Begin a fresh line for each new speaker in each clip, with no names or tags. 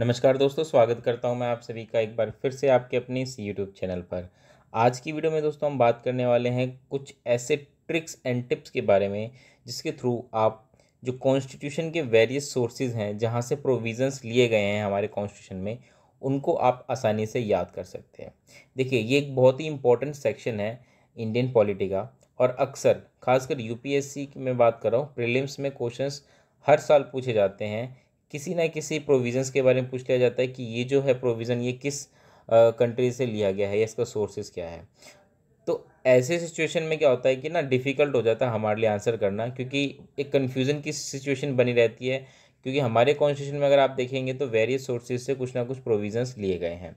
नमस्कार दोस्तों स्वागत करता हूं मैं आप सभी का एक बार फिर से आपके अपने इस यूट्यूब चैनल पर आज की वीडियो में दोस्तों हम बात करने वाले हैं कुछ ऐसे ट्रिक्स एंड टिप्स के बारे में जिसके थ्रू आप जो कॉन्स्टिट्यूशन के वेरियस सोर्सेज हैं जहाँ से प्रोविज़न्स लिए गए हैं हमारे कॉन्स्टिट्यूशन में उनको आप आसानी से याद कर सकते हैं देखिए ये एक बहुत ही इंपॉर्टेंट सेक्शन है इंडियन पॉलिटी का और अक्सर खासकर यूपीएससी की मैं बात कर रहा हूँ प्रीलिम्स में क्वेश्चंस हर साल पूछे जाते हैं किसी ना किसी प्रोविज़न्स के बारे में पूछ लिया जाता है कि ये जो है प्रोविज़न ये किस कंट्री से लिया गया है या इसका सोर्सेज क्या है तो ऐसे सिचुएशन में क्या होता है कि ना डिफ़िकल्ट हो जाता है हमारे लिए आंसर करना क्योंकि एक कन्फ्यूज़न की सिचुएशन बनी रहती है क्योंकि हमारे कॉन्स्टिट्यूशन में अगर आप देखेंगे तो वेरियस सोर्सेज से कुछ ना कुछ प्रोविजंस लिए गए हैं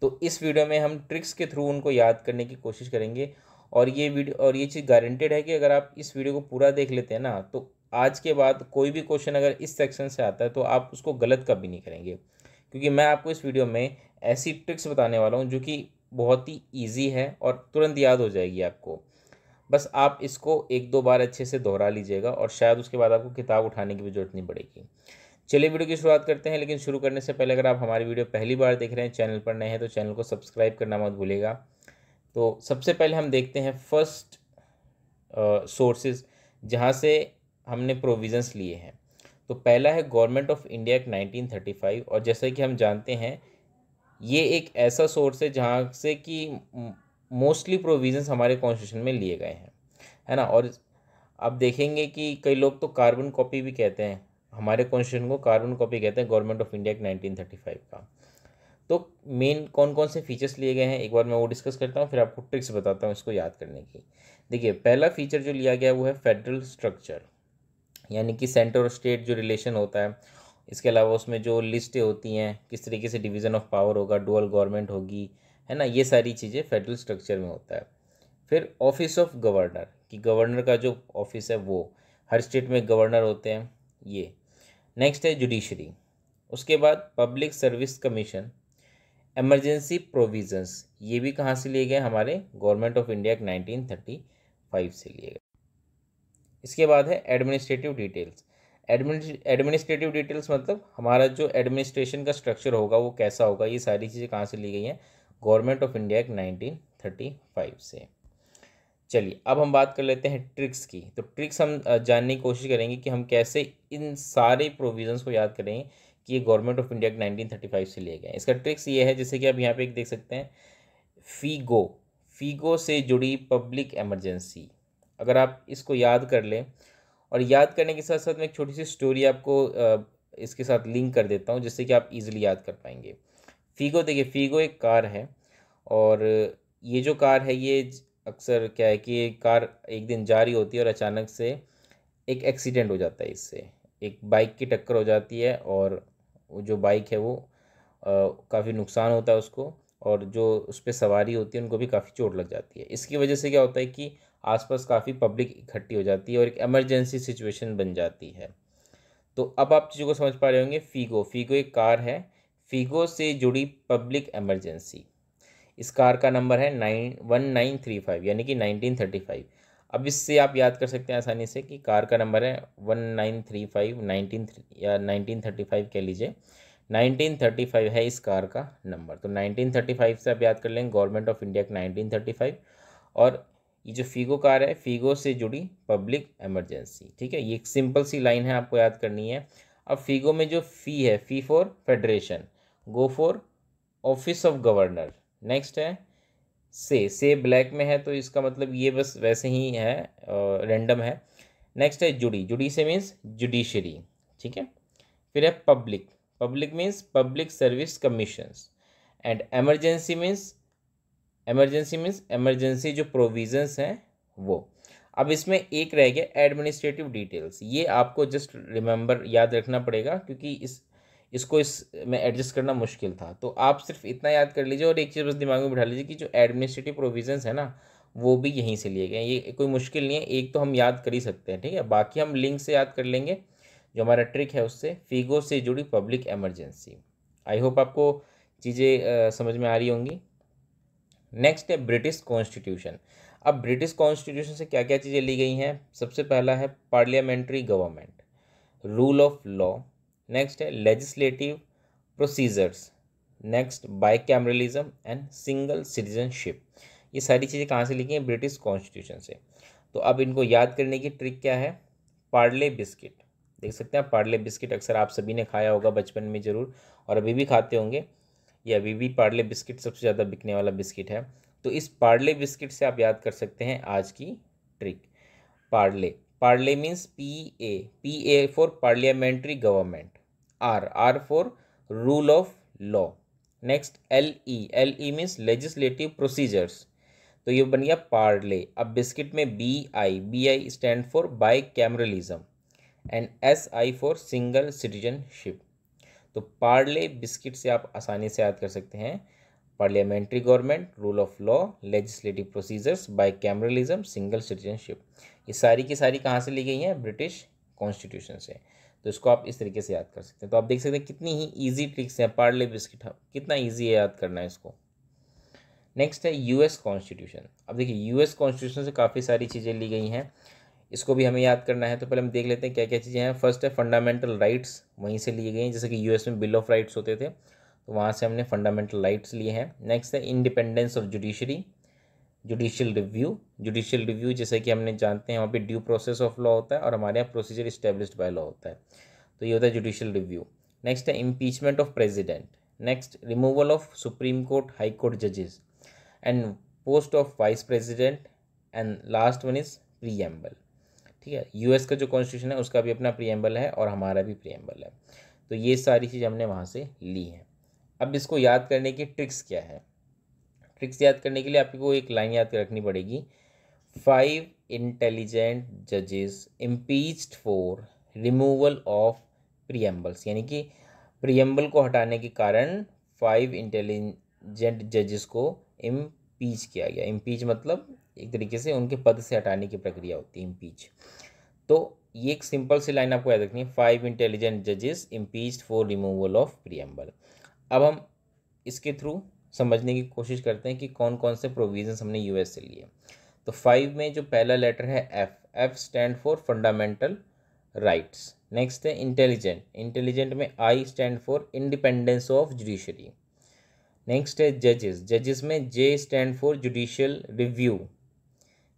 तो इस वीडियो में हम ट्रिक्स के थ्रू उनको याद करने की कोशिश करेंगे और ये वीडियो और ये चीज़ गारंटेड है कि अगर आप इस वीडियो को पूरा देख लेते हैं ना तो आज के बाद कोई भी क्वेश्चन अगर इस सेक्शन से आता है तो आप उसको गलत कभी नहीं करेंगे क्योंकि मैं आपको इस वीडियो में ऐसी ट्रिक्स बताने वाला हूँ जो कि बहुत ही ईजी है और तुरंत याद हो जाएगी आपको बस आप इसको एक दो बार अच्छे से दोहरा लीजिएगा और शायद उसके बाद आपको किताब उठाने की भी जरूरत नहीं पड़ेगी चलिए वीडियो की शुरुआत करते हैं लेकिन शुरू करने से पहले अगर आप हमारी वीडियो पहली बार देख रहे हैं चैनल पर नए हैं तो चैनल को सब्सक्राइब करना मत भूलेगा तो सबसे पहले हम देखते हैं फर्स्ट सोर्सेज जहाँ से हमने प्रोविज़न्स लिए हैं तो पहला है government of India act nineteen thirty five और जैसे कि हम जानते हैं ये एक ऐसा सोर्स है जहाँ से कि मोस्टली प्रोविज़न्स हमारे कॉन्स्टिट्यूशन में लिए गए हैं है ना और आप देखेंगे कि कई लोग तो कार्बन कॉपी भी कहते हैं हमारे कॉन्स्टिट्यूशन को कार्बन कॉपी कहते हैं government of India act nineteen thirty five का तो मेन कौन कौन से फीचर्स लिए गए हैं एक बार मैं वो डिस्कस करता हूँ फिर आपको ट्रिक्स बताता हूँ इसको याद करने की देखिए पहला फीचर जो लिया गया वो है फेडरल स्ट्रक्चर यानी कि सेंटर और स्टेट जो रिलेशन होता है इसके अलावा उसमें जो लिस्टें होती हैं किस तरीके से डिवीज़न ऑफ पावर होगा डुअल गवर्नमेंट होगी है ना ये सारी चीज़ें फेडरल स्ट्रक्चर में होता है फिर ऑफिस ऑफ गवर्नर कि गवर्नर का जो ऑफिस है वो हर स्टेट में गवर्नर होते हैं ये नेक्स्ट है जुडिशरी उसके बाद public service commission emergency provisions ये भी कहाँ से लिए गए हमारे government of India nineteen thirty five से लिए गए इसके बाद है एडमिनिस्ट्रेटिव डिटेल्स एडमिनिस्ट्रेटिव डिटेल्स मतलब हमारा जो एडमिनिस्ट्रेशन का स्ट्रक्चर होगा वो कैसा होगा ये सारी चीज़ें कहाँ से ली गई हैं government of India act nineteen thirty five से चलिए अब हम बात कर लेते हैं ट्रिक्स की तो ट्रिक्स हम जानने की कोशिश करेंगे कि हम कैसे इन सारे प्रोविजंस को याद करेंगे कि ये government of India act nineteen thirty five से लिए गए इसका ट्रिक्स ये है जैसे कि आप यहाँ पे एक देख सकते हैं फीगो फीगो से जुड़ी पब्लिक एमरजेंसी अगर आप इसको याद कर लें और याद करने के साथ साथ मैं एक छोटी सी स्टोरी आपको इसके साथ लिंक कर देता हूँ जिससे कि आप इजीली याद कर पाएंगे फीगो देखिए फीगो एक कार है और ये जो कार है ये अक्सर क्या है कि कार एक दिन जारी होती है और अचानक से एक एक्सीडेंट हो जाता है इससे एक बाइक की टक्कर हो जाती है और जो बाइक है वो काफ़ी नुकसान होता है उसको और जो उस पर सवारी होती है उनको भी काफ़ी चोट लग जाती है इसकी वजह से क्या होता है कि आसपास काफ़ी पब्लिक इकट्ठी हो जाती है और एक एमरजेंसी सिचुएशन बन जाती है तो अब आप चीज़ों को समझ पा रहे होंगे फीगो फीगो एक कार है फीगो से जुड़ी पब्लिक एमरजेंसी इस कार का नंबर है nine one nine three five यानी कि नाइनटीन थर्टी फाइव अब इससे आप याद कर सकते हैं आसानी से कि कार का नंबर है one nine three five nineteen या नाइनटीन थर्टी फाइव कह लीजिए नाइनटीन थर्टी फाइव है इस कार का नंबर तो नाइनटीन थर्टी फाइव से आप याद कर लेंगे गवर्नमेंट ऑफ इंडिया का नाइनटीन थर्टी फाइव और ये जो फीगो कार है फीगो से जुड़ी पब्लिक इमरजेंसी ठीक है ये एक सिंपल सी लाइन है आपको याद करनी है अब फीगो में जो फ़ी है fee for federation go for office of governor next है से से ब्लैक में है तो इसका मतलब ये बस वैसे ही है रेंडम है नेक्स्ट है जुडी जुडी से मीन्स जुडिशरी ठीक है फिर है public public means public service commission and emergency means emergency means emergency जो प्रोविजंस हैं वो अब इसमें एक रह गया एडमिनिस्ट्रेटिव डिटेल्स ये आपको जस्ट रिमेंबर याद रखना पड़ेगा क्योंकि इस इसको इस में एडजस्ट करना मुश्किल था तो आप सिर्फ इतना याद कर लीजिए और एक चीज़ बस दिमाग में बिठा लीजिए कि जो एडमिनिस्ट्रेटिव प्रोविजंस है ना वो भी यहीं से लिए गए ये कोई मुश्किल नहीं है एक तो हम याद कर ही सकते हैं ठीक है बाकी हम लिंक से याद कर लेंगे जो हमारा ट्रिक है उससे फीगो से जुड़ी पब्लिक एमरजेंसी आई होप आपको चीज़ें समझ में आ रही होंगी नेक्स्ट है ब्रिटिश कॉन्स्टिट्यूशन अब ब्रिटिश कॉन्स्टिट्यूशन से क्या क्या चीज़ें ली गई हैं सबसे पहला है parliamentary government rule of law next है legislative procedures next bicameralism and single citizenship ये सारी चीज़ें कहाँ से लिखी हैं ब्रिटिश कॉन्स्टिट्यूशन से तो अब इनको याद करने की ट्रिक क्या है पार्ले बिस्किट देख सकते हैं पार्ले बिस्किट अक्सर आप सभी ने खाया होगा बचपन में ज़रूर और अभी भी खाते होंगे ये अभी भी पार्ले बिस्किट सबसे ज़्यादा बिकने वाला बिस्किट है तो इस पार्ले बिस्किट से आप याद कर सकते हैं आज की trick Parle Parle means P A P A for parliamentary government R R for rule of law next L E L E means legislative procedures तो ये बन गया पार्ले अब बिस्किट में B I B I stand for bicameralism and S I for single citizenship तो Parle biscuit से आप आसानी से याद कर सकते हैं parliamentary government rule of law legislative procedures bicameralism single citizenship ये सारी की सारी कहाँ से ली गई हैं ब्रिटिश कॉन्स्टिट्यूशन से तो इसको आप इस तरीके से याद कर सकते हैं तो आप देख सकते हैं कितनी ही ईजी ट्रिक्स हैं पार्ले बिस्किट हाँ, कितना ईजी है याद करना है इसको नेक्स्ट है यूएस कॉन्स्टिट्यूशन अब देखिए यूएस कॉन्स्टिट्यूशन से काफ़ी सारी चीज़ें ली गई हैं इसको भी हमें याद करना है तो पहले हम देख लेते हैं क्या क्या चीज़ें हैं फर्स्ट है फंडामेंटल राइट्स वहीं से लिए गए हैं जैसे कि यूएस में बिल ऑफ राइट्स होते थे तो वहाँ से हमने फंडामेंटल राइट्स लिए हैं नेक्स्ट है independence of judiciary judicial review judicial review जैसे कि हमने जानते हैं वहाँ पर ड्यू प्रोसेस ऑफ लॉ होता है और हमारे यहाँ प्रोसीजर इस्टेब्लिश बाय लॉ होता है तो ये होता है जुडिशियल रिव्यू नेक्स्ट है impeachment of president next removal of supreme court high court जजेस and post of vice president and last one is preamble ठीक है यूएस का जो कॉन्स्टिट्यूशन है उसका भी अपना प्रियम्बल है और हमारा भी प्रियम्बल है तो ये सारी चीज़ हमने वहाँ से ली है अब इसको याद करने की ट्रिक्स क्या है ट्रिक्स याद करने के लिए आपको एक लाइन याद रखनी पड़ेगी फाइव इंटेलिजेंट जजेस impeached for removal of preambles यानी कि प्रियम्बल को हटाने के कारण फाइव इंटेलिजेंट जजेस को इम्पीच किया गया इम्पीच मतलब एक तरीके से उनके पद से हटाने की प्रक्रिया होती है इम्पीच तो ये एक सिंपल सी लाइन आपको याद रखनी है फाइव इंटेलिजेंट जजेस impeach for removal of preamble अब हम इसके थ्रू समझने की कोशिश करते हैं कि कौन कौन से प्रोविजंस हमने यूएस से लिए तो फाइव में जो पहला लेटर है F F stand for fundamental rights next है इंटेलिजेंट इंटेलिजेंट में आई stand for independence of judiciary next है जजेस जजेस में जे stand for judicial review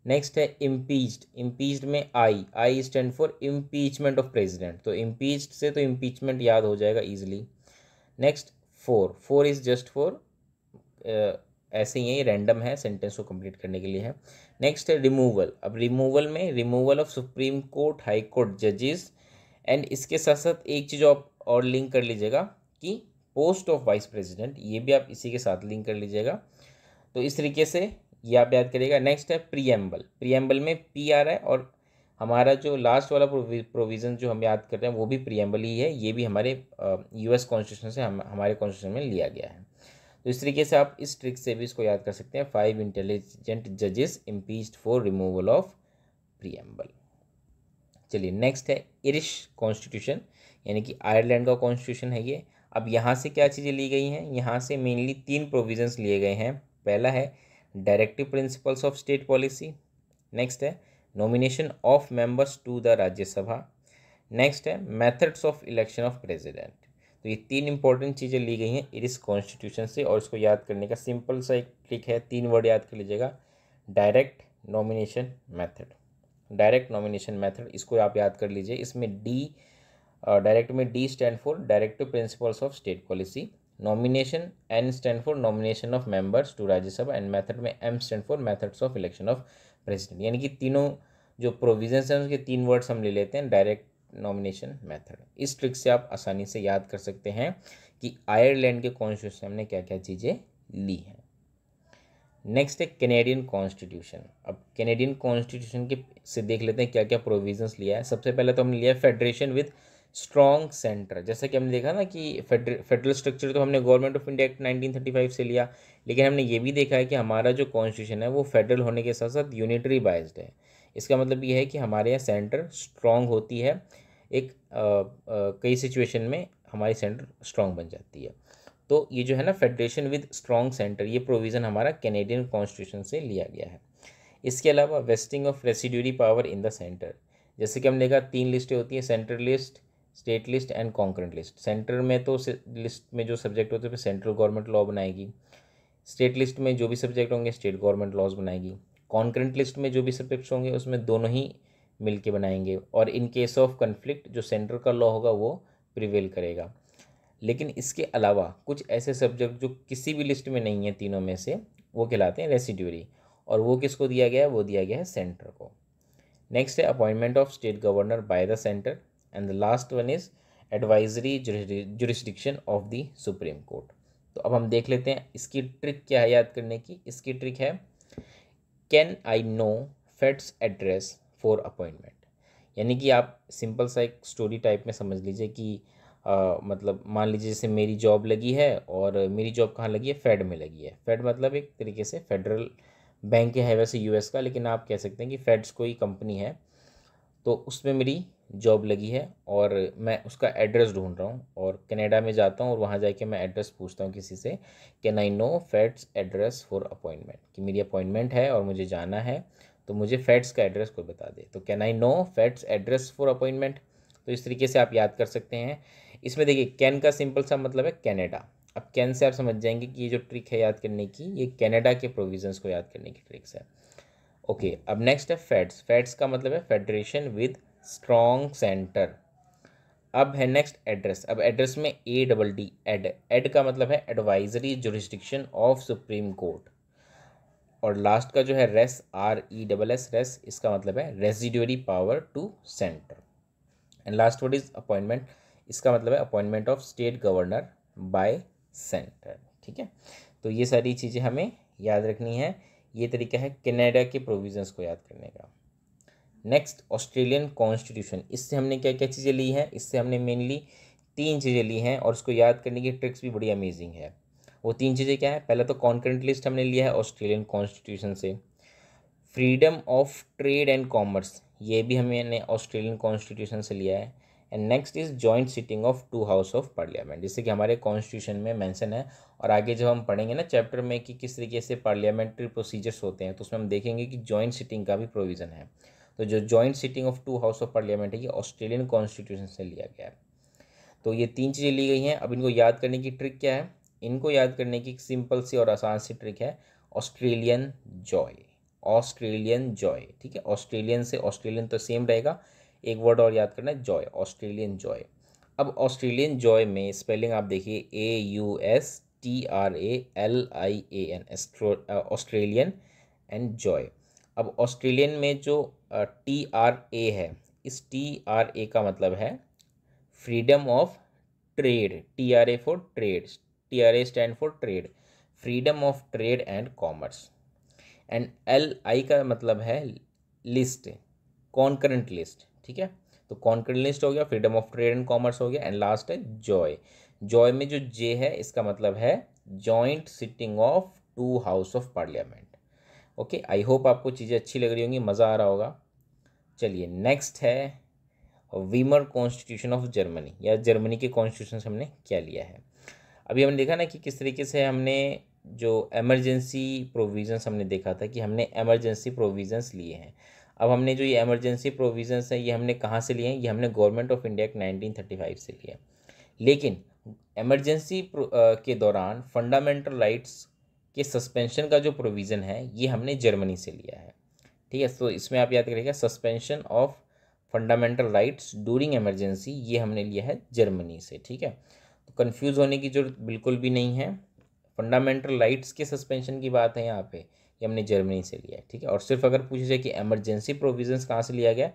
next है इम्पीच्ड इम्पीच्ड में आई आई stand for impeachment of president तो इम्पीच्ड से तो इम्पीचमेंट याद हो जाएगा easily next four four is just for ऐसे ही रैंडम है सेंटेंस को कंप्लीट करने के लिए है नेक्स्ट है रिमूवल अब रिमूवल में removal of supreme court high court जजेस एंड इसके साथ साथ एक चीज़ आप और लिंक कर लीजिएगा कि पोस्ट ऑफ वाइस प्रेसिडेंट ये भी आप इसी के साथ लिंक कर लीजिएगा तो इस तरीके से ये आप याद करिएगा नेक्स्ट है प्रीएम्बल प्रीएम्बल में पी आ रहा है और हमारा जो लास्ट वाला प्रोविज़न जो हम याद कर रहे हैं वो भी प्रियम्बल ही है ये भी हमारे यूएस कॉन्स्टिट्यूशन से हम हमारे कॉन्स्टिट्यूशन में लिया गया है तो इस तरीके से आप इस ट्रिक से भी इसको याद कर सकते हैं फाइव इंटेलिजेंट जजेस impeach for removal of preamble चलिए नेक्स्ट है इरिश कॉन्स्टिट्यूशन यानी कि आयरलैंड का कॉन्स्टिट्यूशन है ये अब यहाँ से क्या चीज़ें ली गई हैं यहाँ से मेनली तीन प्रोविजन्स लिए गए हैं पहला है directive principles of state policy next है nomination of members to the Rajya Sabha next है methods of election of president तो ये तीन इंपॉर्टेंट चीज़ें ली गई हैं इस कॉन्स्टिट्यूशन से और इसको याद करने का सिंपल सा एक ट्रिक है तीन वर्ड याद कर लीजिएगा direct nomination method direct nomination method इसको आप याद कर लीजिए इसमें डी डायरेक्ट में D stand for directive principles of state policy nomination N stand for nomination of members to Rajya Sabha and method में M stand for methods of election of president यानी कि तीनों जो प्रोविजन हैं उसके तीन वर्ड्स हम ले लेते हैं डायरेक्ट नॉमिनेशन मेथड इस ट्रिक से आप आसानी से याद कर सकते हैं कि आयरलैंड के कॉन्स्टिट्यूशन हमने क्या क्या चीज़ें ली हैं नेक्स्ट है कैनेडियन कॉन्स्टिट्यूशन अब कैनेडियन कॉन्स्टिट्यूशन के से देख लेते हैं क्या क्या प्रोविजंस लिया है सबसे पहले तो हमने लिया फेडरेशन विथ स्ट्रॉन्ग सेंटर जैसा कि हमने देखा ना कि फेडरल स्ट्रक्चर तो हमने गवर्नमेंट ऑफ इंडिया एक्ट 1935 से लिया लेकिन हमने ये भी देखा है कि हमारा जो कॉन्स्टिट्यूशन है वो फेडरल होने के साथ साथ यूनिटरी बाइज्ड है इसका मतलब ये है कि हमारे यहाँ सेंटर स्ट्रॉन्ग होती है एक आ, आ, कई सिचुएशन में हमारी सेंटर स्ट्रॉन्ग बन जाती है तो ये जो है ना फेडरेशन विद स्ट्रॉन्ग सेंटर ये प्रोविज़न हमारा कैनेडियन कॉन्स्टिट्यूशन से लिया गया है इसके अलावा vesting of residuary power in the centre जैसे कि हमने देखा तीन लिस्टें होती हैं central list state list and concurrent list centre में तो लिस्ट में जो सब्जेक्ट होते हैं फिर सेंट्रल गवर्नमेंट लॉ बनाएगी स्टेट लिस्ट में जो भी सब्जेक्ट होंगे स्टेट गवर्नमेंट लॉज बनाएगी कॉन्करेंट लिस्ट में जो भी सब्जेक्ट्स होंगे उसमें दोनों ही मिलके बनाएंगे और इन केस ऑफ कन्फ्लिक्ट जो सेंटर का लॉ होगा वो प्रिवेल करेगा लेकिन इसके अलावा कुछ ऐसे सब्जेक्ट जो किसी भी लिस्ट में नहीं है तीनों में से वो कहलाते हैं रेसिड्यूरी और वो किसको दिया गया है वो दिया गया है सेंटर को नेक्स्ट है appointment of state governor by the centre and the last one is advisory jurisdiction of the supreme court तो अब हम देख लेते हैं इसकी ट्रिक क्या है याद करने की इसकी ट्रिक है can I know feds address for appointment यानी कि आप सिंपल सा एक स्टोरी टाइप में समझ लीजिए कि आ, मतलब मान लीजिए जैसे मेरी जॉब लगी है और मेरी जॉब कहाँ लगी है फेड में लगी है फेड मतलब एक तरीके से फेडरल बैंक है वैसे यूएस का लेकिन आप कह सकते हैं कि फेड्स कोई कंपनी है तो उसमें मेरी जॉब लगी है और मैं उसका एड्रेस ढूंढ रहा हूँ और कनाडा में जाता हूँ और वहाँ जाके मैं एड्रेस पूछता हूँ किसी से can I know fats address for appointment कि मेरी अपॉइंटमेंट है और मुझे जाना है तो मुझे फैट्स का एड्रेस कोई बता दे तो can I know fats address for appointment तो इस तरीके से आप याद कर सकते हैं इसमें देखिए कैन का सिंपल सा मतलब है कैनेडा अब कैन से आप समझ जाएंगे कि ये जो ट्रिक है याद करने की ये कैनेडा के प्रोविजन को याद करने की ट्रिक्स है ओके okay, अब नेक्स्ट है फैट्स फैट्स का मतलब है फेडरेशन विद स्ट्रॉन्ग सेंटर अब है नेक्स्ट एड्रेस अब एड्रेस में A double D add add का मतलब है advisory jurisdiction of supreme court और लास्ट का जो है res R E double S res इसका मतलब है residuary power to centre and last word is appointment इसका मतलब है appointment of state governor by centre ठीक है तो ये सारी चीज़ें हमें याद रखनी है ये तरीका है कनाडा के प्रोविजंस को याद करने का नेक्स्ट ऑस्ट्रेलियन कॉन्स्टिट्यूशन इससे हमने क्या क्या चीज़ें ली हैं इससे हमने मेनली तीन चीज़ें ली हैं और उसको याद करने की ट्रिक्स भी बड़ी अमेजिंग है वो तीन चीज़ें क्या है पहला तो कॉन्करेंट लिस्ट हमने लिया है ऑस्ट्रेलियन कॉन्स्टिट्यूशन से freedom of trade and commerce ये भी हमने ऑस्ट्रेलियन कॉन्स्टिट्यूशन से लिया है and next is joint sitting of two house of parliament जिससे कि हमारे कॉन्स्टिट्यूशन में मैंशन है और आगे जब हम पढ़ेंगे ना चैप्टर में कि किस तरीके से पार्लियामेंट्री प्रोसीजर्स होते हैं तो उसमें हम देखेंगे कि जॉइंट सिटिंग का भी प्रोविज़न है तो जो joint sitting of two house of parliament है ये ऑस्ट्रेलियन कॉन्स्टिट्यूशन से लिया गया है तो ये तीन चीज़ें ली गई हैं अब इनको याद करने की ट्रिक क्या है इनको याद करने की एक सिंपल सी और आसान सी ट्रिक है ऑस्ट्रेलियन जॉय ऑस्ट्रेलियन जॉय ठीक है ऑस्ट्रेलियन से ऑस्ट्रेलियन तो सेम रहेगा एक वर्ड और याद करना है जॉय ऑस्ट्रेलियन जॉय अब ऑस्ट्रेलियन जॉय में स्पेलिंग आप देखिए A U S T R A L I A N Australian and joy अब ऑस्ट्रेलियन में जो टी आर ए है इस टी आर ए का मतलब है freedom of trade T R A for trade T R A stand for trade freedom of trade and commerce and L I का मतलब है लिस्ट कॉन्करेंट लिस्ट ठीक है तो कॉन्करेंट लिस्ट हो गया freedom of trade and commerce हो गया एंड लास्ट है जॉय जॉय में जो जे है इसका मतलब है joint sitting of two house of parliament okay I hope आपको चीज़ें अच्छी लग रही होंगी मज़ा आ रहा होगा चलिए नेक्स्ट है वीमर कॉन्स्टिट्यूशन ऑफ जर्मनी या जर्मनी के कॉन्स्टिट्यूशन से हमने क्या लिया है अभी हमने देखा ना कि किस तरीके से हमने जो एमरजेंसी प्रोविजंस हमने देखा था कि हमने एमरजेंसी प्रोविजंस लिए हैं अब हमने जो ये एमरजेंसी प्रोविजंस हैं ये हमने कहाँ से लिए हैं ये हमने government of India act nineteen thirty five से लिए लेकिन एमरजेंसी के दौरान फंडामेंटल राइट्स कि सस्पेंशन का जो प्रोविज़न है ये हमने जर्मनी से लिया है ठीक है तो इसमें आप याद करिएगा suspension of fundamental rights during emergency ये हमने लिया है जर्मनी से ठीक है तो कन्फ्यूज़ होने की जरूरत बिल्कुल भी नहीं है फंडामेंटल राइट्स के सस्पेंशन की बात है यहाँ पे ये हमने जर्मनी से लिया है ठीक है और सिर्फ अगर पूछा जाए कि एमरजेंसी प्रोविजंस कहाँ से लिया गया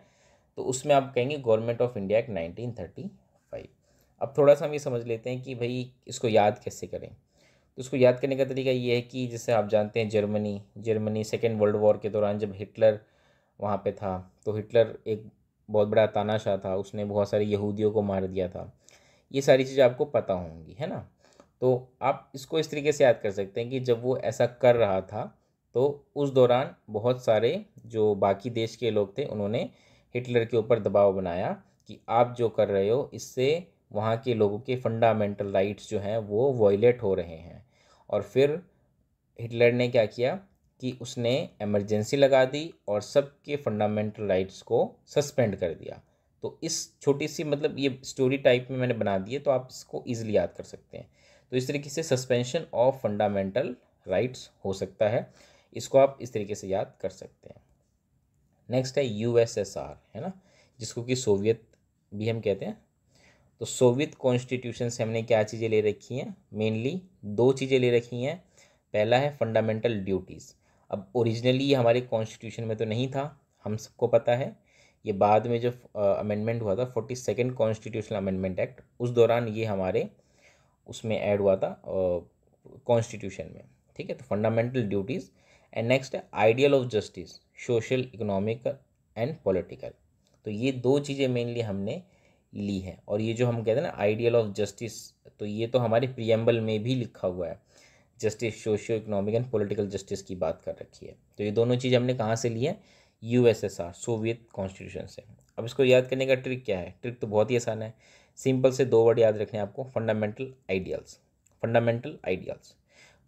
तो उसमें आप कहेंगे government of India act nineteen thirty five अब थोड़ा सा हम ये समझ लेते हैं कि भाई इसको याद कैसे करें तो उसको याद करने का तरीका ये है कि जैसे आप जानते हैं Germany Germany second world war के दौरान जब हिटलर वहाँ पे था तो हिटलर एक बहुत बड़ा तानाशाह था उसने बहुत सारे यहूदियों को मार दिया था ये सारी चीज़ें आपको पता होंगी है ना तो आप इसको इस तरीके से याद कर सकते हैं कि जब वो ऐसा कर रहा था तो उस दौरान बहुत सारे जो बाकी देश के लोग थे उन्होंने हिटलर के ऊपर दबाव बनाया कि आप जो कर रहे हो इससे वहाँ के लोगों के फंडामेंटल राइट्स जो हैं वो वॉयलेट हो रहे हैं और फिर हिटलर ने क्या किया कि उसने एमरजेंसी लगा दी और सबके फंडामेंटल राइट्स को सस्पेंड कर दिया तो इस छोटी सी मतलब ये स्टोरी टाइप में मैंने बना दी है तो आप इसको ईजिली याद कर सकते हैं तो इस तरीके से सस्पेंशन ऑफ फंडामेंटल राइट्स हो सकता है इसको आप इस तरीके से याद कर सकते हैं नेक्स्ट है यूएसएसआर है ना जिसको कि सोवियत भी हम कहते हैं तो सोवियत कॉन्स्टिट्यूशन से हमने क्या चीज़ें ले रखी हैं मेनली दो चीज़ें ले रखी हैं पहला है फंडामेंटल ड्यूटीज़ अब ओरिजिनली ये हमारे कॉन्स्टिट्यूशन में तो नहीं था हम सबको पता है ये बाद में जो अमेंडमेंट हुआ था forty second constitutional amendment act उस दौरान ये हमारे उसमें ऐड हुआ था कॉन्स्टिट्यूशन में ठीक है तो फंडामेंटल ड्यूटीज़ एंड नेक्स्ट है ideal of justice social economic and political तो ये दो चीज़ें मेनली हमने ली है और ये जो हम कहते हैं ना आइडियल ऑफ जस्टिस तो ये तो हमारे प्रियम्बल में भी लिखा हुआ है justice socio economic and political justice की बात कर रखी है तो ये दोनों चीज़ हमने कहाँ से ली है यू सोवियत कॉन्स्टिट्यूशन से अब इसको याद करने का ट्रिक क्या है ट्रिक तो बहुत ही आसान है सिंपल से दो वर्ड याद रखने हैं आपको fundamental ideals fundamental ideals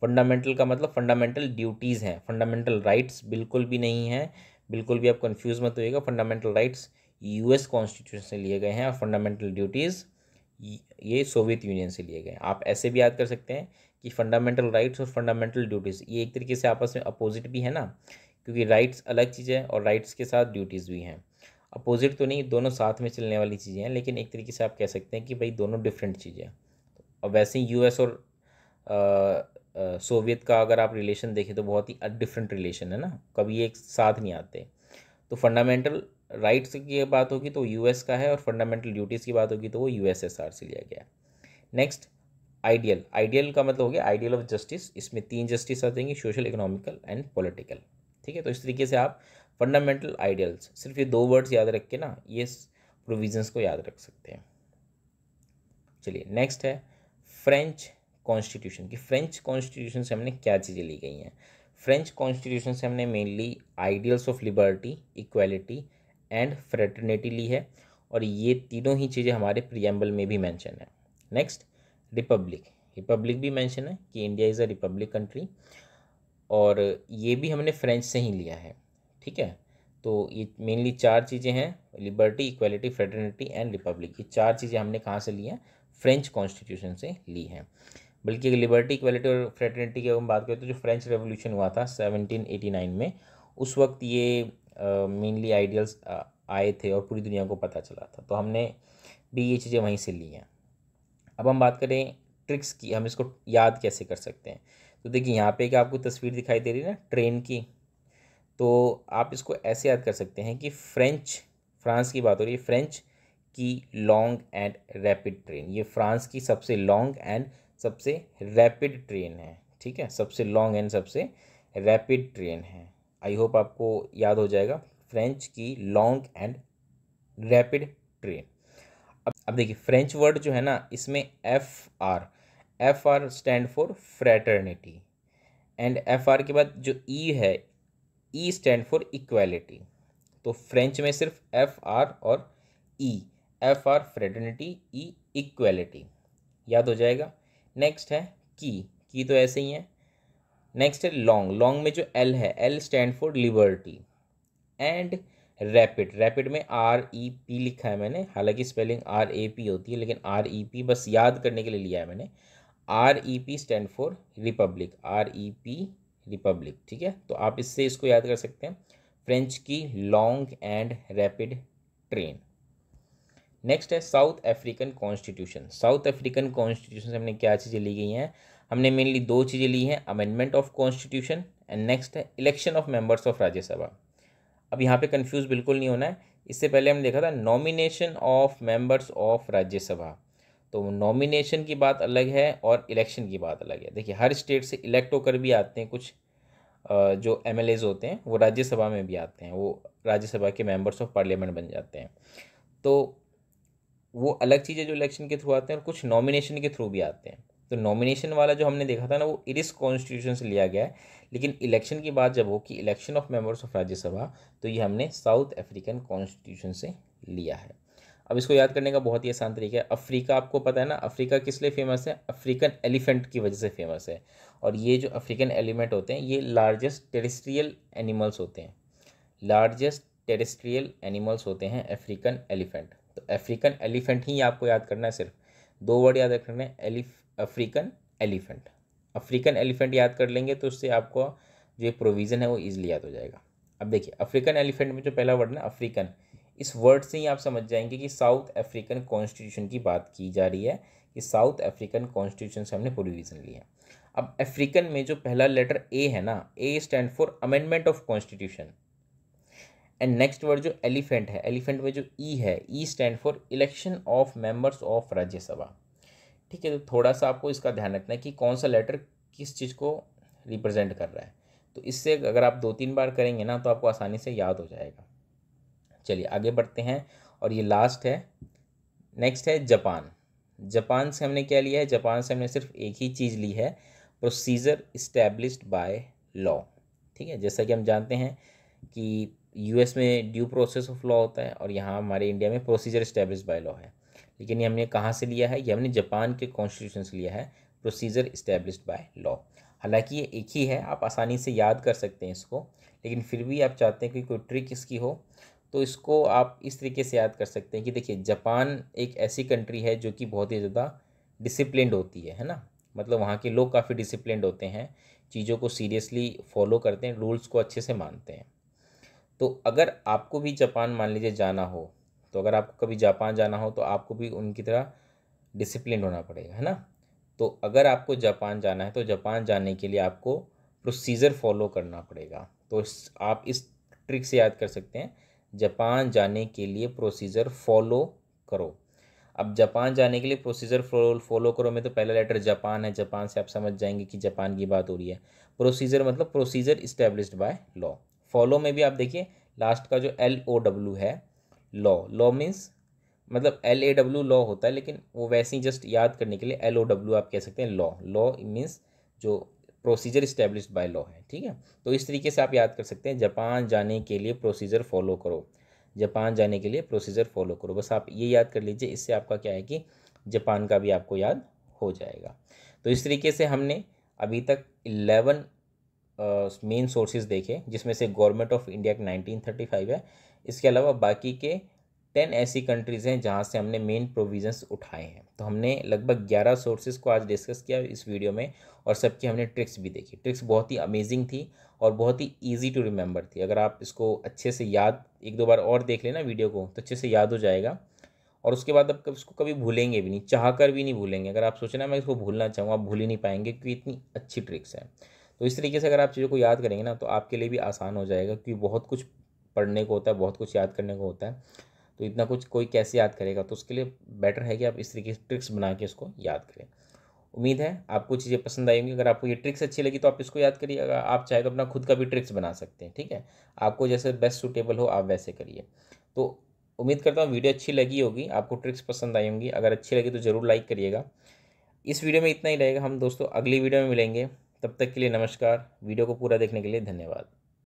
fundamental का मतलब फंडामेंटल ड्यूटीज़ हैं फंडामेंटल राइट्स बिल्कुल भी नहीं है बिल्कुल भी आप कन्फ्यूज़ मत होइएगा फंडामेंटल राइट्स यूएस कॉन्स्टिट्यूशन से लिए गए हैं और फंडामेंटल ड्यूटीज़ ये सोवियत यूनियन से लिए गए हैं आप ऐसे भी याद कर सकते हैं कि फंडामेंटल राइट्स और फंडामेंटल ड्यूटीज़ ये एक तरीके से आपस में अपोजिट भी है ना क्योंकि राइट्स अलग चीज़ है और राइट्स के साथ ड्यूटीज़ भी हैं अपोजिट तो नहीं दोनों साथ में चलने वाली चीज़ें हैं लेकिन एक तरीके से आप कह सकते हैं कि भाई दोनों डिफरेंट चीज़ें और वैसे ही यूएस और सोवियत का अगर आप रिलेशन देखें तो बहुत ही डिफरेंट रिलेशन है ना कभी एक साथ नहीं आते तो फंडामेंटल राइट्स की बात होगी तो यूएस का है और फंडामेंटल ड्यूटीज़ की बात होगी तो वो यूएसएसआर से लिया गया नेक्स्ट आइडियल आइडियल का मतलब हो गया आइडियल ऑफ जस्टिस इसमें तीन जस्टिस आ जाएंगे सोशल इकोनॉमिकल एंड पॉलिटिकल ठीक है तो इस तरीके से आप फंडामेंटल आइडियल्स सिर्फ ये दो वर्ड्स याद रख के ना ये प्रोविजंस को याद रख सकते हैं चलिए नेक्स्ट है फ्रेंच कॉन्स्टिट्यूशन की फ्रेंच कॉन्स्टिट्यूशन से हमने क्या चीज़ें ली गई हैं फ्रेंच कॉन्स्टिट्यूशन से हमने mainly ideals of liberty equality and fraternity ली है और ये तीनों ही चीज़ें हमारे प्रियम्बल में भी मैंशन है नेक्स्ट रिपब्लिक रिपब्लिक भी मैंशन है कि India is a republic country और ये भी हमने फ्रेंच से ही लिया है ठीक है तो ये मेनली चार चीज़ें हैं liberty equality fraternity and republic ये चार चीज़ें हमने कहाँ से ली हैं फ्रेंच कॉन्स्टिट्यूशन से ली हैं बल्कि अगर लिबर्टी इक्वलिटी और फ्रेटर्निटी की अगर हम बात करें तो जो फ्रेंच रेवोल्यूशन हुआ था 1789 में उस वक्त ये मेनली आइडियल्स uh, आए थे और पूरी दुनिया को पता चला था तो हमने भी ये चीज़ें वहीं से ली हैं अब हम बात करें ट्रिक्स की हम इसको याद कैसे कर सकते हैं तो देखिए यहाँ पे एक आपको तस्वीर दिखाई दे रही है ना ट्रेन की तो आप इसको ऐसे याद कर सकते हैं कि फ्रेंच फ्रांस की बात हो रही है फ्रेंच की लॉन्ग एंड रैपिड ट्रेन ये फ्रांस की सबसे लॉन्ग एंड सबसे रैपिड ट्रेन है ठीक है सबसे लॉन्ग एंड सबसे रैपिड ट्रेन है आई होप आपको याद हो जाएगा फ्रेंच की लॉन्ग एंड रैपिड ट्रेन अब अब देखिए फ्रेंच वर्ड जो है ना इसमें F R F R stand for fraternity and F R के बाद जो ई e है ई स्टैंड फॉर इक्वेलिटी तो फ्रेंच में सिर्फ एफ आर और E F R fraternity E equality याद हो जाएगा नेक्स्ट है की की तो ऐसे ही है नेक्स्ट है लॉन्ग लॉन्ग में जो एल है L stand for liberty and rapid rapid में आर ई पी लिखा है मैंने हालांकि स्पेलिंग आर ए पी होती है लेकिन आर ई पी बस याद करने के लिए लिया है मैंने R E P stand for republic R E P republic ठीक है तो आप इससे इसको याद कर सकते हैं फ्रेंच की long and rapid train next है South African constitution South African constitution से हमने क्या चीज़ें ली गई हैं हमने मेनली दो चीज़ें ली हैं amendment of constitution and next है election of members of Rajya Sabha अब यहाँ पे कंफ्यूज बिल्कुल नहीं होना है इससे पहले हमने देखा था nomination of members of Rajya Sabha तो नॉमिनेशन की बात अलग है और इलेक्शन की बात अलग है देखिए हर स्टेट से इलेक्ट होकर भी आते हैं कुछ जो एम होते हैं वो राज्यसभा में भी आते हैं वो राज्यसभा के मेम्बर्स ऑफ पार्लियामेंट बन जाते हैं तो वो अलग चीज़ें जो इलेक्शन के थ्रू आते हैं और कुछ नॉमिनेशन के थ्रू भी आते हैं तो नॉमिनेशन वाला जो हमने देखा था ना वो इरिस कॉन्स्टिट्यूशन से लिया गया है लेकिन इलेक्शन की बात जब हो कि election of members of Rajya Sabha तो ये हमने साउथ अफ्रीकन कॉन्स्टिट्यूशन से लिया है अब इसको याद करने का बहुत ही आसान तरीका है अफ्रीका आपको पता है ना अफ्रीका किस लिए फेमस है अफ्रीकन एलिफेंट की वजह से फेमस है और ये जो अफ्रीकन एलिमेंट होते हैं ये लार्जेस्ट टेरिस्ट्रियल एनिमल्स होते हैं लार्जेस्ट टेरिस्ट्रियल एनिमल्स होते हैं अफ्रीकन एलिफेंट तो अफ्रीकन एलिफेंट ही आपको याद करना है सिर्फ दो वर्ड याद रखना है एलिफ अफ्रीकन एलिफेंट अफ्रीकन एलिफेंट याद कर लेंगे तो उससे आपको जो एक प्रोविज़न है वो ईजिली याद हो जाएगा अब देखिए अफ्रीकन एलिफेंट में जो पहला वर्ड ना अफ्रीकन इस वर्ड से ही आप समझ जाएंगे कि साउथ अफ्रीकन कॉन्स्टिट्यूशन की बात की जा रही है कि साउथ अफ्रीकन कॉन्स्टिट्यूशन से हमने प्रोविज़न लिया अब अफ्रीकन में जो पहला लेटर ए है ना A stand for amendment of constitution and next word जो एलिफेंट है एलिफेंट में जो ई e है E stand for election of members of Rajya Sabha ठीक है तो थोड़ा सा आपको इसका ध्यान रखना है कि कौन सा लेटर किस चीज़ को रिप्रेजेंट कर रहा है तो इससे अगर आप दो तीन बार करेंगे ना तो आपको आसानी से याद हो जाएगा चलिए आगे बढ़ते हैं और ये लास्ट है नेक्स्ट है जापान जापान से हमने क्या लिया है जापान से हमने सिर्फ एक ही चीज़ ली है प्रोसीजर इस्टेब्लिश्ड बाय लॉ ठीक है जैसा कि हम जानते हैं कि यूएस में ड्यू प्रोसेस ऑफ लॉ होता है और यहाँ हमारे इंडिया में प्रोसीजर इस्टेब्लिश बाय लॉ है लेकिन ये हमने कहाँ से लिया है ये हमने जापान के कॉन्स्टिट्यूशन से लिया है प्रोसीजर इस्टेब्लिश बाय लॉ हालांकि ये एक ही है आप आसानी से याद कर सकते हैं इसको लेकिन फिर भी आप चाहते हैं कि कोई ट्रिक इसकी हो तो इसको आप इस तरीके से याद कर सकते हैं कि देखिए जापान एक ऐसी कंट्री है जो कि बहुत ही ज़्यादा डिसिप्लिन होती है है ना मतलब वहाँ के लोग काफ़ी डिसिप्लिन होते हैं चीज़ों को सीरियसली फॉलो करते हैं रूल्स को अच्छे से मानते हैं तो अगर आपको भी जापान मान लीजिए जाना हो तो अगर आपको कभी जापान जाना हो तो आपको भी उनकी तरह डिसिप्लिन होना पड़ेगा है ना तो अगर आपको जापान जाना है तो जापान जाने के लिए आपको प्रोसीजर फॉलो करना पड़ेगा तो आप इस ट्रिक से याद कर सकते हैं जापान जाने के लिए प्रोसीजर फॉलो करो अब जापान जाने के लिए प्रोसीजर फॉलो करो में तो पहला लेटर जापान है जापान से आप समझ जाएंगे कि जापान की बात हो रही है प्रोसीजर मतलब procedure established by law follow में भी आप देखिए लास्ट का जो एल ओ डब्ल्यू है लॉ लॉ मीन्स मतलब एल ए डब्ल्यू लॉ होता है लेकिन वो वैसे ही जस्ट याद करने के लिए एल ओ डब्ल्यू आप कह सकते हैं लॉ लॉ मीन्स जो प्रोसीजर इस्टेब्लिश बाय लॉ है ठीक है तो इस तरीके से आप याद कर सकते हैं जापान जाने के लिए प्रोसीजर फॉलो करो जापान जाने के लिए प्रोसीजर फॉलो करो बस आप ये याद कर लीजिए इससे आपका क्या है कि जापान का भी आपको याद हो जाएगा तो इस तरीके से हमने अभी तक इलेवन मेन सोर्सेज देखे जिसमें से government of India nineteen thirty five है इसके अलावा बाकी के टेन ऐसी कंट्रीज़ हैं जहाँ से हमने मेन प्रोविजंस उठाए हैं तो हमने लगभग ग्यारह सोर्सेज को आज डिस्कस किया इस वीडियो में और सबकी हमने ट्रिक्स भी देखी ट्रिक्स बहुत ही अमेजिंग थी और बहुत ही ईजी टू रिमेंबर थी अगर आप इसको अच्छे से याद एक दो बार और देख लेना वीडियो को तो अच्छे से याद हो जाएगा और उसके बाद आप उसको कभी भूलेंगे भी नहीं चाह कर भी नहीं भूलेंगे अगर आप सोचना मैं इसको भूलना चाहूँगा आप भूल ही नहीं पाएंगे क्योंकि इतनी अच्छी ट्रिक्स है तो इस तरीके से अगर आप चीज़ों को याद करेंगे ना तो आपके लिए भी आसान हो जाएगा क्योंकि बहुत कुछ पढ़ने को होता है बहुत कुछ याद करने को होता है तो इतना कुछ कोई कैसे याद करेगा तो उसके लिए बेटर है कि आप इस तरीके से ट्रिक्स बना के इसको याद करें उम्मीद है आपको चीज़ें पसंद आएंगी अगर आपको ये ट्रिक्स अच्छी लगी तो आप इसको याद करिए अगर आप चाहे तो अपना खुद का भी ट्रिक्स बना सकते हैं ठीक है आपको जैसे बेस्ट सूटेबल हो आप वैसे करिए तो उम्मीद करता हूँ वीडियो अच्छी लगी होगी आपको ट्रिक्स पसंद आई होंगी अगर अच्छी लगी तो ज़रूर लाइक करिएगा इस वीडियो में इतना ही रहेगा हम दोस्तों अगली वीडियो में मिलेंगे तब तक के लिए नमस्कार वीडियो को पूरा देखने के लिए धन्यवाद